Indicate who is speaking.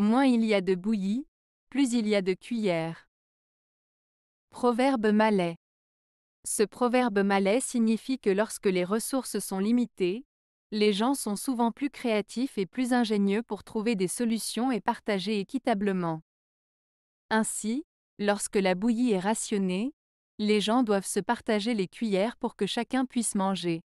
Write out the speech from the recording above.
Speaker 1: Moins il y a de bouillie, plus il y a de cuillères. Proverbe malais. Ce proverbe malais signifie que lorsque les ressources sont limitées, les gens sont souvent plus créatifs et plus ingénieux pour trouver des solutions et partager équitablement. Ainsi, lorsque la bouillie est rationnée, les gens doivent se partager les cuillères pour que chacun puisse manger.